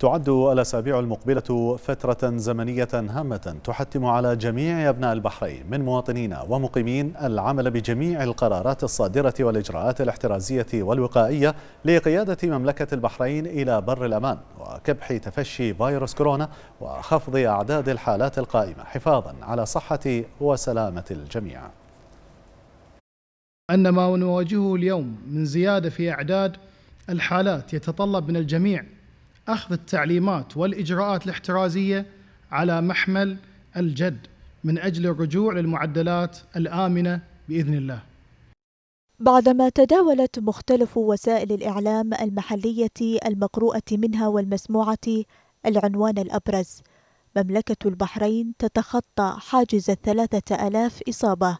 تعد الأسابيع المقبلة فترة زمنية هامة تحتم على جميع أبناء البحرين من مواطنين ومقيمين العمل بجميع القرارات الصادرة والإجراءات الاحترازية والوقائية لقيادة مملكة البحرين إلى بر الأمان وكبح تفشي فيروس كورونا وخفض أعداد الحالات القائمة حفاظا على صحة وسلامة الجميع أن ما نواجهه اليوم من زيادة في أعداد الحالات يتطلب من الجميع أخذ التعليمات والإجراءات الاحترازية على محمل الجد من أجل الرجوع للمعدلات الآمنة بإذن الله بعدما تداولت مختلف وسائل الإعلام المحلية المقروءة منها والمسموعة العنوان الأبرز مملكة البحرين تتخطى حاجز الثلاثة آلاف إصابة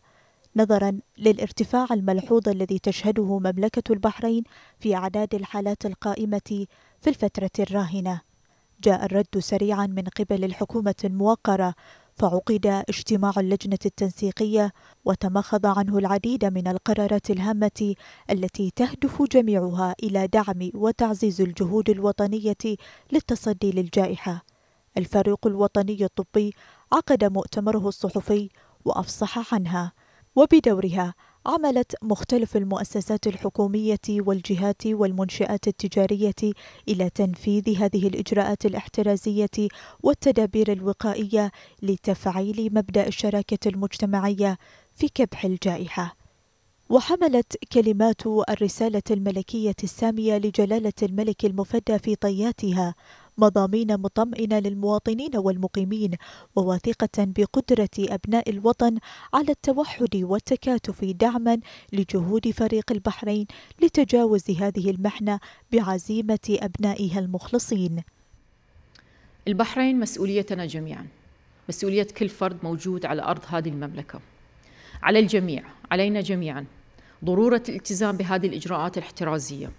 نظرا للارتفاع الملحوظ الذي تشهده مملكة البحرين في أعداد الحالات القائمة في الفترة الراهنة جاء الرد سريعا من قبل الحكومة الموقرة فعقد اجتماع اللجنة التنسيقية وتمخض عنه العديد من القرارات الهامة التي تهدف جميعها إلى دعم وتعزيز الجهود الوطنية للتصدي للجائحة. الفريق الوطني الطبي عقد مؤتمره الصحفي وأفصح عنها وبدورها عملت مختلف المؤسسات الحكومية والجهات والمنشآت التجارية إلى تنفيذ هذه الإجراءات الاحترازية والتدابير الوقائية لتفعيل مبدأ الشراكة المجتمعية في كبح الجائحة. وحملت كلمات الرسالة الملكية السامية لجلالة الملك المفدى في طياتها مضامين مطمئنة للمواطنين والمقيمين وواثقة بقدرة أبناء الوطن على التوحد والتكاتف دعما لجهود فريق البحرين لتجاوز هذه المحنة بعزيمة أبنائها المخلصين البحرين مسؤوليتنا جميعا مسؤولية كل فرد موجود على أرض هذه المملكة على الجميع علينا جميعا ضرورة الالتزام بهذه الإجراءات الاحترازية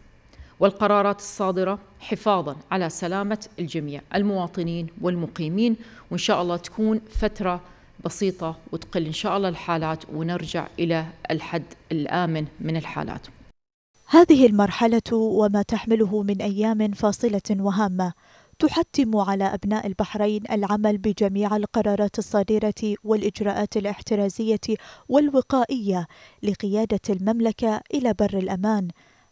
والقرارات الصادرة حفاظا على سلامة الجميع المواطنين والمقيمين وإن شاء الله تكون فترة بسيطة وتقل إن شاء الله الحالات ونرجع إلى الحد الآمن من الحالات هذه المرحلة وما تحمله من أيام فاصلة وهامة تحتم على أبناء البحرين العمل بجميع القرارات الصادرة والإجراءات الاحترازية والوقائية لقيادة المملكة إلى بر الأمان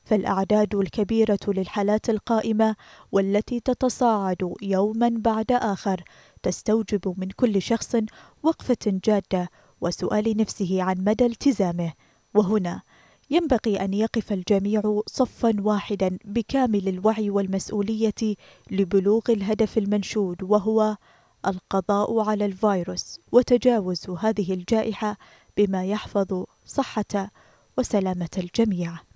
فالأعداد الكبيرة للحالات القائمة والتي تتصاعد يوما بعد آخر تستوجب من كل شخص وقفة جادة وسؤال نفسه عن مدى التزامه وهنا ينبغي ان يقف الجميع صفا واحدا بكامل الوعي والمسؤوليه لبلوغ الهدف المنشود وهو القضاء على الفيروس وتجاوز هذه الجائحه بما يحفظ صحه وسلامه الجميع